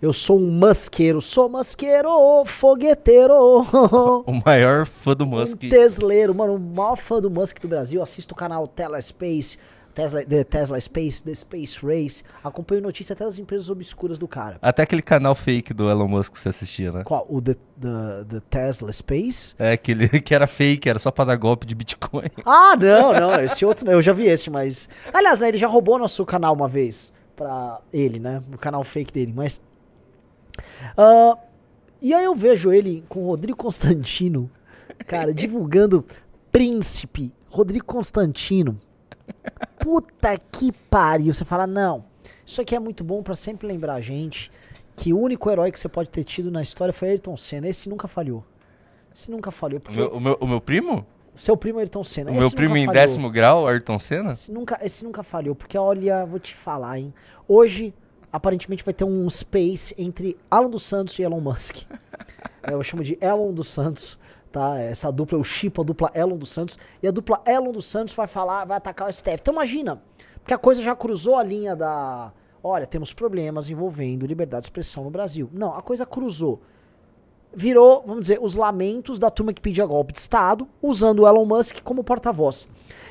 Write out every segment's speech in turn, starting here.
Eu sou um masqueiro, sou masqueiro, fogueteiro. o maior fã do Musk. Um tesleiro, mano, o maior fã do Musk do Brasil. Assisto o canal Telespace, Space, Tesla, The Tesla Space, The Space Race. Acompanho notícias até das empresas obscuras do cara. Até aquele canal fake do Elon Musk que você assistia, né? Qual? O The, the, the Tesla Space? É, aquele que era fake, era só pra dar golpe de Bitcoin. Ah, não, não. Esse outro, eu já vi esse, mas... Aliás, né, ele já roubou nosso canal uma vez. Pra ele, né? O canal fake dele, mas... Uh, e aí eu vejo ele com o Rodrigo Constantino, cara, divulgando Príncipe, Rodrigo Constantino. Puta que pariu. Você fala, não, isso aqui é muito bom para sempre lembrar a gente que o único herói que você pode ter tido na história foi Ayrton Senna. Esse nunca falhou. Esse nunca falhou. O meu, o, meu, o meu primo? Seu primo é Ayrton Senna. O esse meu primo em falhou. décimo grau, Ayrton Senna? Esse nunca, esse nunca falhou, porque olha, vou te falar, hein. Hoje aparentemente vai ter um space entre Alan dos Santos e Elon Musk. É, eu chamo de Elon dos Santos, tá? Essa dupla, eu chipo a dupla Elon dos Santos. E a dupla Elon dos Santos vai falar, vai atacar o STF. Então imagina, porque a coisa já cruzou a linha da. Olha, temos problemas envolvendo liberdade de expressão no Brasil. Não, a coisa cruzou virou, vamos dizer, os lamentos da turma que pedia golpe de Estado, usando o Elon Musk como porta-voz.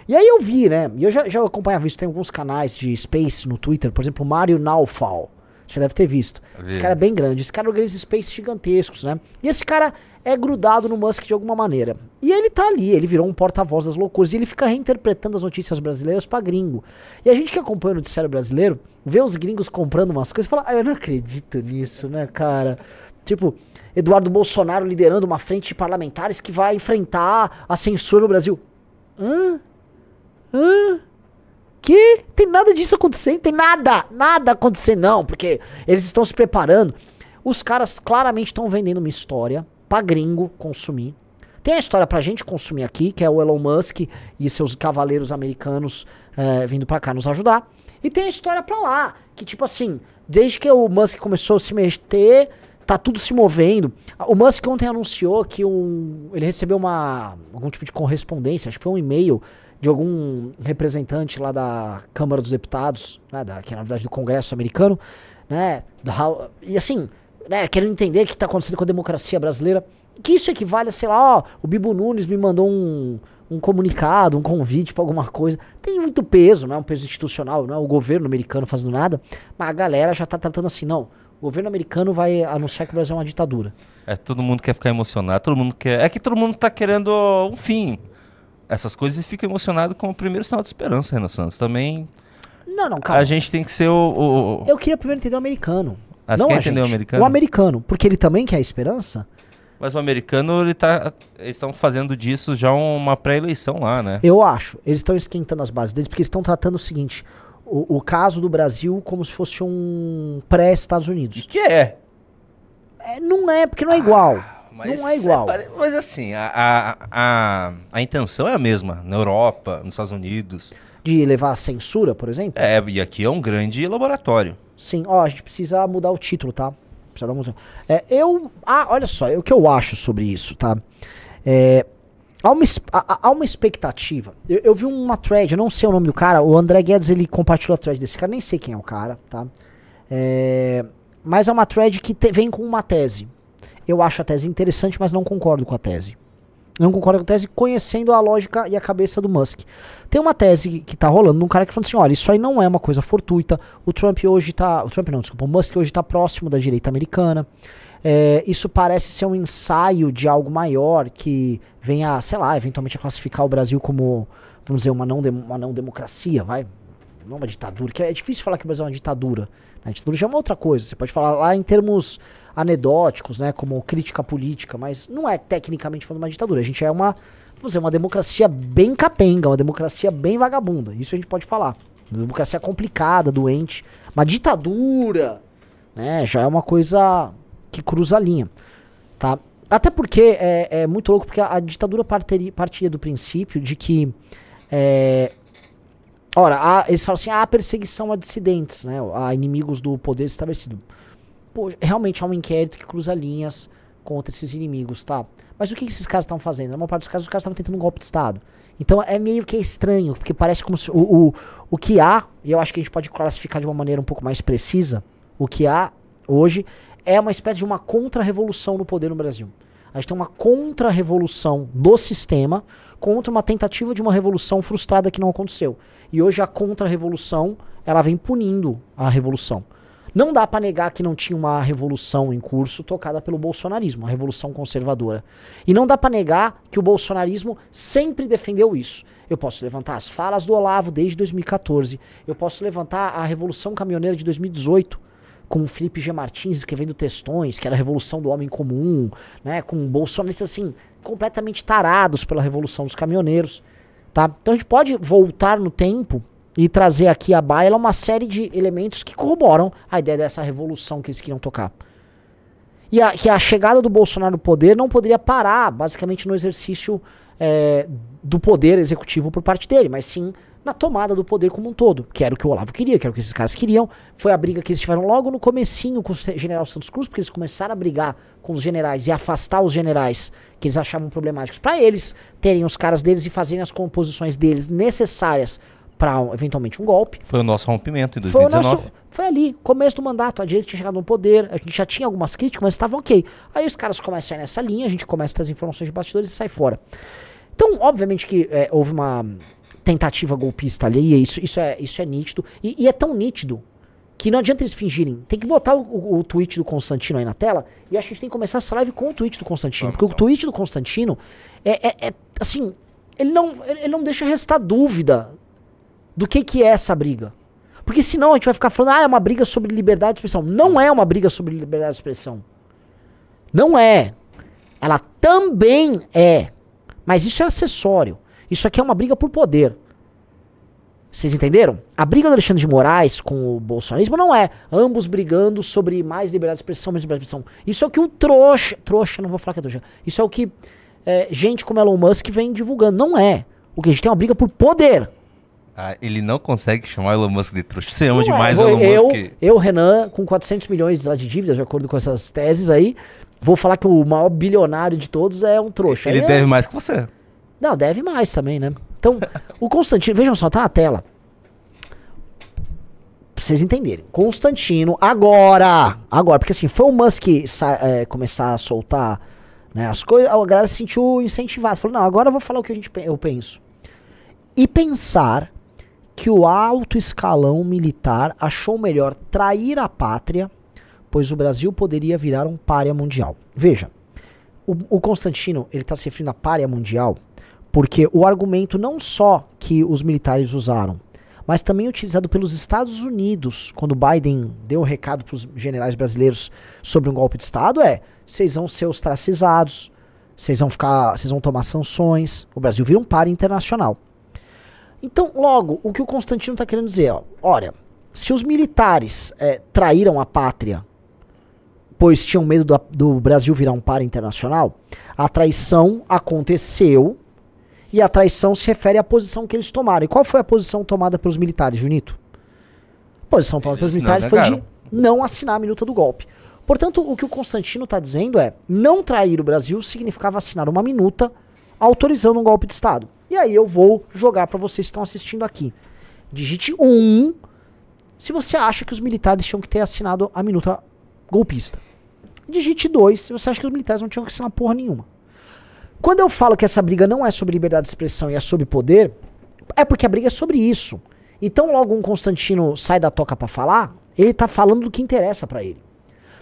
E aí eu vi, né? E eu já, já acompanhava isso, tem alguns canais de Space no Twitter, por exemplo, Mario Naufal. Você deve ter visto. Vi. Esse cara é bem grande. Esse cara organiza é Space gigantescos, né? E esse cara é grudado no Musk de alguma maneira. E ele tá ali, ele virou um porta-voz das loucuras. E ele fica reinterpretando as notícias brasileiras pra gringo. E a gente que acompanha o noticiário brasileiro, vê os gringos comprando umas coisas e fala: ah, eu não acredito nisso, né, cara? Tipo, Eduardo Bolsonaro liderando uma frente de parlamentares que vai enfrentar a censura no Brasil. Hã? Hã? Que? Tem nada disso acontecendo, tem nada, nada acontecendo, não, porque eles estão se preparando. Os caras claramente estão vendendo uma história pra gringo consumir. Tem a história pra gente consumir aqui, que é o Elon Musk e seus cavaleiros americanos é, vindo pra cá nos ajudar. E tem a história pra lá, que tipo assim, desde que o Musk começou a se meter tá tudo se movendo. O Musk ontem anunciou que um, ele recebeu uma, algum tipo de correspondência, acho que foi um e-mail de algum representante lá da Câmara dos Deputados, né, da, que é na verdade do Congresso americano, né, e assim, né, querendo entender o que está acontecendo com a democracia brasileira, que isso equivale a, sei lá, ó, o Bibo Nunes me mandou um, um comunicado, um convite para alguma coisa. Tem muito peso, não é um peso institucional, não é o governo americano fazendo nada, mas a galera já está tratando assim, não, o governo americano vai anunciar que o Brasil é uma ditadura. É, todo mundo quer ficar emocionado, todo mundo quer. É que todo mundo está querendo um fim. Essas coisas e fica emocionado com o primeiro sinal de esperança, Renan Santos. Também. Não, não, cara. A gente tem que ser o. o... Eu queria primeiro entender o americano. Ah, não quer entender gente, o americano? O americano, porque ele também quer a esperança. Mas o americano, ele tá, eles estão fazendo disso já uma pré-eleição lá, né? Eu acho. Eles estão esquentando as bases deles, porque eles estão tratando o seguinte: o, o caso do Brasil como se fosse um pré-Estados Unidos. E que é. é. Não é, porque não é igual. Ah, não é igual. É, mas assim, a, a, a, a intenção é a mesma na Europa, nos Estados Unidos. De levar a censura, por exemplo? É, e aqui é um grande laboratório. Sim, ó, a gente precisa mudar o título, tá? Precisa dar um... é, eu. Ah, olha só, é o que eu acho sobre isso, tá? É, Há uma, há uma expectativa. Eu, eu, vi uma thread, eu não sei o nome do cara, o André Guedes ele compartilhou a thread desse cara, nem sei quem é o cara, tá? É, mas é uma thread que te, vem com uma tese. Eu acho a tese interessante, mas não concordo com a tese. Não concordo com a tese conhecendo a lógica e a cabeça do Musk. Tem uma tese que tá rolando um cara que fala assim: olha, isso aí não é uma coisa fortuita. O Trump hoje tá. O Trump não, desculpa. O Musk hoje tá próximo da direita americana. É, isso parece ser um ensaio de algo maior que venha, sei lá, eventualmente a classificar o Brasil como, vamos dizer, uma não, uma não democracia, vai? Não uma ditadura, que é difícil falar que o Brasil é uma ditadura. A né? ditadura já é uma outra coisa. Você pode falar lá em termos anedóticos, né, como crítica política, mas não é tecnicamente falando uma ditadura. A gente é uma, vamos dizer, uma democracia bem capenga, uma democracia bem vagabunda. Isso a gente pode falar. Uma democracia complicada, doente. Uma ditadura, né, já é uma coisa que cruza a linha, tá? Até porque é, é muito louco, porque a, a ditadura parteria, partia do princípio de que é, Ora, eles falam assim, há ah, perseguição a dissidentes, né? A inimigos do poder estabelecido. Pô, realmente há um inquérito que cruza linhas contra esses inimigos, tá? Mas o que, que esses caras estão fazendo? Na maior parte dos casos, os caras estavam tentando um golpe de Estado. Então é meio que estranho, porque parece como se o, o, o que há, e eu acho que a gente pode classificar de uma maneira um pouco mais precisa, o que há hoje é uma espécie de uma contra-revolução no poder no Brasil. A gente tem uma contra-revolução do sistema contra uma tentativa de uma revolução frustrada que não aconteceu. E hoje a contra-revolução, ela vem punindo a revolução. Não dá para negar que não tinha uma revolução em curso tocada pelo bolsonarismo, a revolução conservadora. E não dá para negar que o bolsonarismo sempre defendeu isso. Eu posso levantar as falas do Olavo desde 2014, eu posso levantar a revolução caminhoneira de 2018, com o Felipe G. Martins escrevendo textões, que era a revolução do homem comum, né? Com bolsonaristas, assim, completamente tarados pela revolução dos caminhoneiros, tá? Então a gente pode voltar no tempo e trazer aqui à baila uma série de elementos que corroboram a ideia dessa revolução que eles queriam tocar. E a, que a chegada do Bolsonaro no poder não poderia parar, basicamente, no exercício é, do poder executivo por parte dele, mas sim na tomada do poder como um todo, que era o que o Olavo queria, que era o que esses caras queriam. Foi a briga que eles tiveram logo no comecinho com o general Santos Cruz, porque eles começaram a brigar com os generais e afastar os generais que eles achavam problemáticos para eles terem os caras deles e fazerem as composições deles necessárias para um, eventualmente um golpe. Foi o nosso rompimento em 2019. Foi, nosso, foi, ali, começo do mandato, a direita tinha chegado no poder, a gente já tinha algumas críticas, mas estava ok. Aí os caras começam nessa linha, a gente começa a ter as informações de bastidores e sai fora. Então, obviamente que é, houve uma tentativa golpista ali, isso, isso, é, isso é nítido. E, e, é tão nítido que não adianta eles fingirem. Tem que botar o, o, o, tweet do Constantino aí na tela e a gente tem que começar essa live com o tweet do Constantino. Vamos, porque o tweet do Constantino é, é, é, assim, ele não, ele não deixa restar dúvida do que, que é essa briga. Porque senão a gente vai ficar falando, ah, é uma briga sobre liberdade de expressão. Não é uma briga sobre liberdade de expressão. Não é. Ela também é. Mas isso é acessório. Isso aqui é uma briga por poder. Vocês entenderam? A briga do Alexandre de Moraes com o bolsonarismo não é ambos brigando sobre mais liberdade de expressão, menos liberdade de expressão. Isso é o que o trouxa. Trouxa, não vou falar que é trouxa. Isso é o que é, gente como Elon Musk vem divulgando. Não é. O que a gente tem é uma briga por poder. Ah, ele não consegue chamar Elon Musk de trouxa. Você ama não é. demais é, Elon Musk. Eu, eu, Renan, com 400 milhões lá de dívidas, de acordo com essas teses aí, vou falar que o maior bilionário de todos é um trouxa. Ele aí é. deve é... mais que você. Não, deve mais também, né? Então, o Constantino, vejam só, tá na tela. Pra vocês entenderem. Constantino, agora! Agora, porque assim, foi o Musk é, começar a soltar né, as coisas, a galera se sentiu incentivada. Falou, não, agora eu vou falar o que a gente, eu penso. E pensar que o alto escalão militar achou melhor trair a pátria, pois o Brasil poderia virar um párea mundial. Veja, o, o Constantino, ele está se referindo a párea mundial porque o argumento não só que os militares usaram, mas também utilizado pelos Estados Unidos, quando Biden deu o um recado para os generais brasileiros sobre um golpe de Estado, é: vocês vão ser ostracizados, vocês vão ficar, vocês vão tomar sanções, o Brasil vira um par internacional. Então, logo, o que o Constantino está querendo dizer, ó, olha, se os militares é, traíram a pátria, pois tinham medo do, do Brasil virar um par internacional, a traição aconteceu e a traição se refere à posição que eles tomaram. E qual foi a posição tomada pelos militares, Junito? A posição tomada pelos militares foi de não assinar a minuta do golpe. Portanto, o que o Constantino está dizendo é: não trair o Brasil significava assinar uma minuta autorizando um golpe de Estado. E aí eu vou jogar para vocês que estão assistindo aqui. Digite 1 um, se você acha que os militares tinham que ter assinado a minuta golpista. Digite 2 se você acha que os militares não tinham que assinar porra nenhuma. Quando eu falo que essa briga não é sobre liberdade de expressão e é sobre poder, é porque a briga é sobre isso. Então, logo um Constantino sai da toca para falar, ele tá falando do que interessa para ele.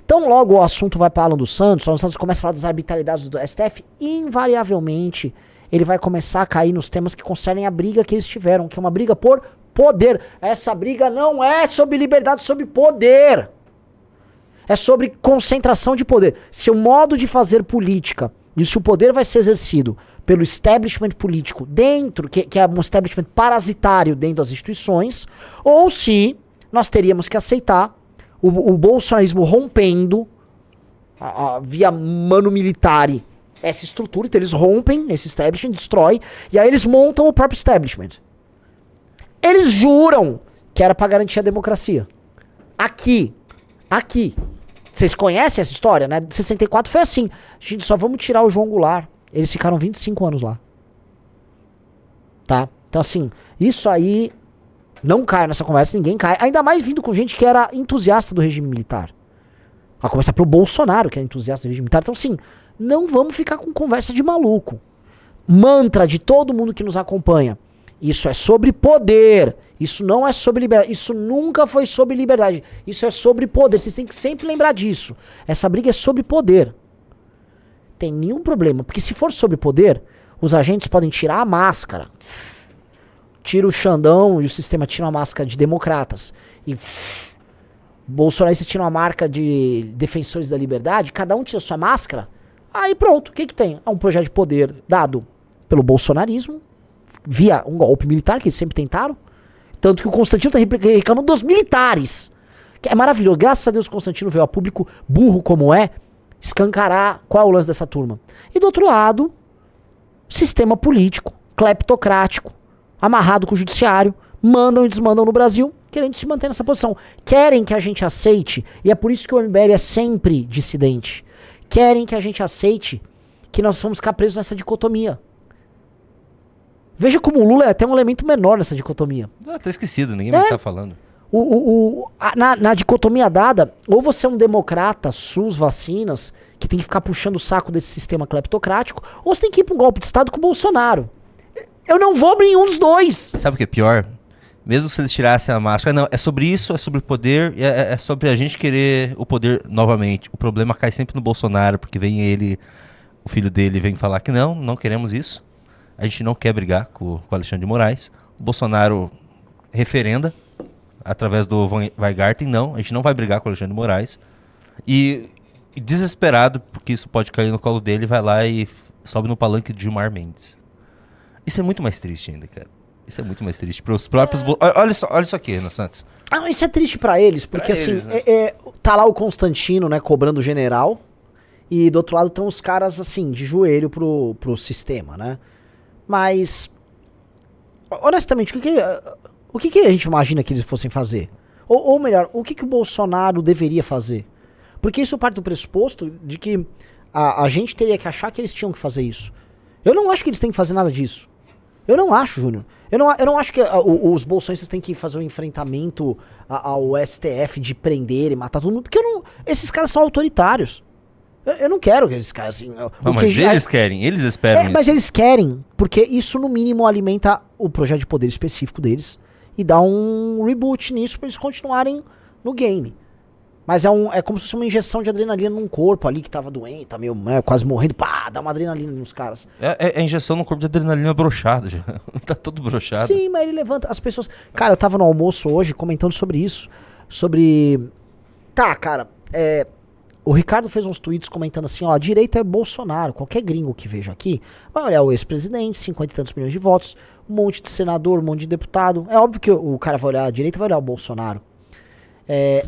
Então, logo o assunto vai para Alan dos Santos, Alan dos Santos começa a falar das arbitrariedades do STF, invariavelmente ele vai começar a cair nos temas que concernem a briga que eles tiveram, que é uma briga por poder. Essa briga não é sobre liberdade, é sobre poder. É sobre concentração de poder. Se o modo de fazer política e se o poder vai ser exercido pelo establishment político dentro, que, que é um establishment parasitário dentro das instituições, ou se nós teríamos que aceitar o, o bolsonarismo rompendo a, a, via mano militar essa estrutura, então eles rompem esse establishment, destrói, e aí eles montam o próprio establishment. Eles juram que era para garantir a democracia. Aqui, aqui, vocês conhecem essa história, né? 64 foi assim. Gente, só vamos tirar o João Goulart. Eles ficaram 25 anos lá. Tá? Então, assim, isso aí não cai nessa conversa, ninguém cai. Ainda mais vindo com gente que era entusiasta do regime militar. A começar pelo Bolsonaro, que era é entusiasta do regime militar. Então, sim, não vamos ficar com conversa de maluco. Mantra de todo mundo que nos acompanha. Isso é sobre poder. Isso não é sobre liberdade. Isso nunca foi sobre liberdade. Isso é sobre poder. Vocês têm que sempre lembrar disso. Essa briga é sobre poder. Tem nenhum problema. Porque se for sobre poder, os agentes podem tirar a máscara. Tira o Xandão e o sistema tira a máscara de democratas. E bolsonaristas tiram a marca de defensores da liberdade. Cada um tira sua máscara. Aí pronto. O que, que tem? É um projeto de poder dado pelo bolsonarismo via um golpe militar, que eles sempre tentaram. Tanto que o Constantino está reclamando dos militares. Que é maravilhoso. Graças a Deus o Constantino veio a público, burro como é, escancarar qual é o lance dessa turma. E do outro lado, sistema político, cleptocrático, amarrado com o judiciário, mandam e desmandam no Brasil, querendo se manter nessa posição. Querem que a gente aceite, e é por isso que o MBL é sempre dissidente. Querem que a gente aceite que nós vamos ficar presos nessa dicotomia. Veja como o Lula é até um elemento menor nessa dicotomia. Ah, tá esquecido, ninguém é. mais tá falando. O, o, o a, na, na, dicotomia dada, ou você é um democrata, SUS, vacinas, que tem que ficar puxando o saco desse sistema cleptocrático, ou você tem que ir pra um golpe de Estado com o Bolsonaro. Eu não vou abrir um dos dois. Sabe o que é pior? Mesmo se eles tirassem a máscara, não, é sobre isso, é sobre o poder, é, é, é sobre a gente querer o poder novamente. O problema cai sempre no Bolsonaro, porque vem ele, o filho dele vem falar que não, não queremos isso. A gente não quer brigar com, com Alexandre de Moraes. O Bolsonaro referenda através do Weigarten, não. A gente não vai brigar com o Alexandre de Moraes. E, e desesperado, porque isso pode cair no colo dele, vai lá e sobe no palanque de Gilmar Mendes. Isso é muito mais triste ainda, cara. Isso é muito mais triste para os próprios. É... Olha, só, olha isso aqui, Renan Santos. Ah, isso é triste para eles, porque pra assim, eles, né? é, é, tá lá o Constantino, né, cobrando o general, e do outro lado estão os caras, assim, de joelho pro, pro sistema, né? Mas, honestamente, o que, que o que, que, a gente imagina que eles fossem fazer? Ou, ou melhor, o que, que o Bolsonaro deveria fazer? Porque isso parte do pressuposto de que a, a, gente teria que achar que eles tinham que fazer isso. Eu não acho que eles têm que fazer nada disso. Eu não acho, Júnior. Eu não, eu não acho que a, ah, o, os bolsonistas têm que fazer um enfrentamento a, ao STF de prender e matar todo mundo, porque não, esses caras são autoritários. Eu, eu não quero que esses caras assim. Não, mas que, eles querem, eles esperam. É, isso. mas eles querem, porque isso no mínimo alimenta o projeto de poder específico deles e dá um reboot nisso para eles continuarem no game. Mas é, um, é como se fosse uma injeção de adrenalina num corpo ali que tava doente, tá meio é, quase morrendo, pá, dá uma adrenalina nos caras. É, é, é injeção no corpo de adrenalina brochado já. tá todo brochado. Sim, mas ele levanta as pessoas. Cara, eu tava no almoço hoje comentando sobre isso. Sobre. Tá, cara, é. O Ricardo fez uns tweets comentando assim: ó, a direita é Bolsonaro. Qualquer gringo que veja aqui vai olhar é o ex-presidente, 50 e tantos milhões de votos, um monte de senador, um monte de deputado. É óbvio que o, cara vai olhar a direita vai olhar o Bolsonaro. É,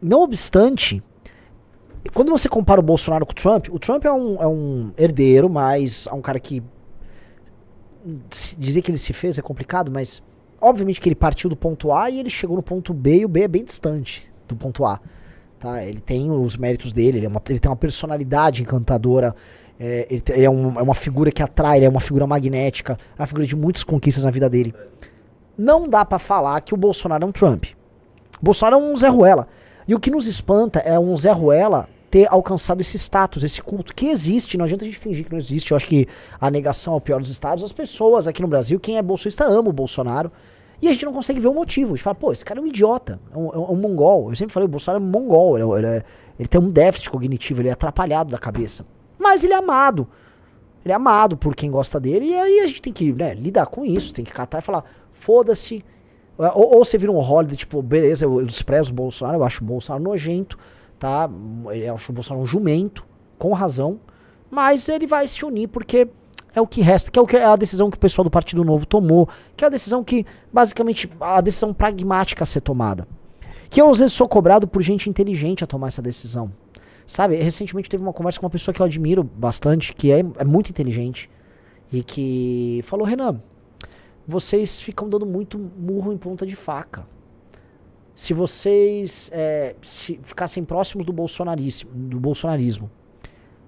não obstante, quando você compara o Bolsonaro com o Trump, o Trump é um, é um herdeiro, mas é um cara que. Dizer que ele se fez é complicado, mas obviamente que ele partiu do ponto A e ele chegou no ponto B e o B é bem distante do ponto A. Tá? Ele tem os méritos dele, ele, é uma, ele tem uma personalidade encantadora. É, ele, ele é, um, é, uma figura que atrai, ele é uma figura magnética, é a figura de muitas conquistas na vida dele. Não dá para falar que o Bolsonaro é um Trump. O Bolsonaro é um Zé Ruela. E o que nos espanta é um Zé Ruela ter alcançado esse status, esse culto que existe. Não adianta a gente fingir que não existe. Eu acho que a negação é o pior dos estados. As pessoas aqui no Brasil, quem é bolsonista ama o Bolsonaro. E a gente não consegue ver o motivo. A gente fala, pô, esse cara é um idiota, é um, é um é mongol. Eu sempre falei, o Bolsonaro é um mongol, ele, é ele, é, ele tem um déficit cognitivo, ele é atrapalhado da cabeça. Mas ele é amado. Ele é amado por quem gosta dele, e aí a gente tem que né, lidar com isso, tem que catar e falar, foda-se. Ou, ou, você vira um holiday, tipo, beleza, eu, eu desprezo o Bolsonaro, eu acho o Bolsonaro nojento, tá? Eu acho o Bolsonaro um jumento, com razão, mas ele vai se unir porque é o que resta, que é, o que, é a decisão que o pessoal do Partido Novo tomou, que é a decisão que, basicamente, a decisão pragmática a ser tomada. Que eu, às vezes, sou cobrado por gente inteligente a tomar essa decisão. Sabe, recentemente teve uma conversa com uma pessoa que eu admiro bastante, que é, é muito inteligente, e que falou, Renan, vocês ficam dando muito murro em ponta de faca. Se vocês é, se ficassem próximos do bolsonarismo, do bolsonarismo,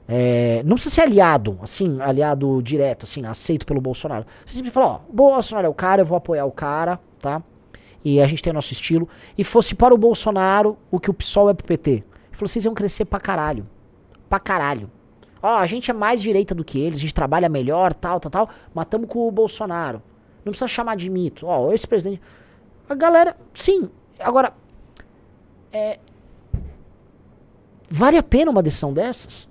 é, não precisa ser aliado, assim, aliado direto, assim, aceito pelo Bolsonaro. Você sempre fala, ó, Bolsonaro é o cara, eu vou apoiar o cara, tá? E a gente tem o nosso estilo. E fosse para o Bolsonaro o que o PSOL é pro PT. Ele falou, vocês iam crescer pra caralho. Pra caralho. Ó, a gente é mais direita do que eles, a gente trabalha melhor, tal, tal, tal. Matamos com o Bolsonaro. Não precisa chamar de mito. Ó, esse presidente. A galera, sim. Agora, é, vale a pena uma decisão dessas?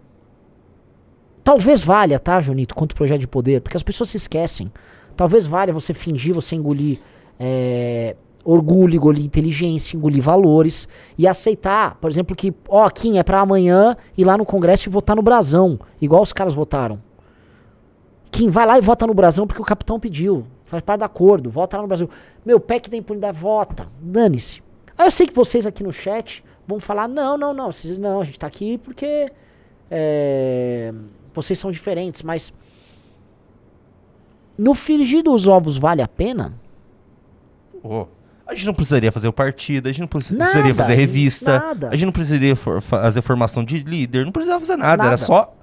Talvez valha, tá, Junito, quanto projeto de poder, porque as pessoas se esquecem. Talvez valha você fingir, você engolir é, orgulho, engolir inteligência, engolir valores e aceitar, por exemplo, que, ó, Kim, é para amanhã ir lá no Congresso e votar no Brasão, igual os caras votaram. Kim, vai lá e vota no Brasão porque o capitão pediu, faz parte do acordo, vota lá no Brasil. Meu, PEC da impunidade, vota, dane-se. Aí eu sei que vocês aqui no chat vão falar, não, não, não, vocês, não, a gente tá aqui porque... É, vocês são diferentes, mas. No fingir dos ovos vale a pena? Oh. A gente não precisaria fazer o partido, a gente não precisaria nada, fazer revista, nada. a gente não precisaria for, fazer formação de líder, não precisava fazer nada, nada. era só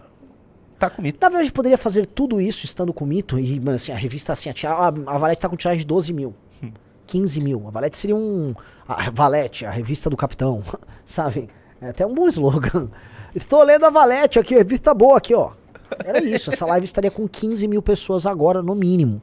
tá com mito. Na verdade, a gente poderia fazer tudo isso estando com mito e, mano, assim, a revista, assim, a, a, a Valete tá com tiragem de 12 mil, 15 mil. A Valete seria um. A Valete, a revista do capitão, sabe? É até um bom slogan. Estou lendo a Valete aqui, a revista boa aqui, ó. Era isso, essa live estaria com 15 mil pessoas agora, no mínimo.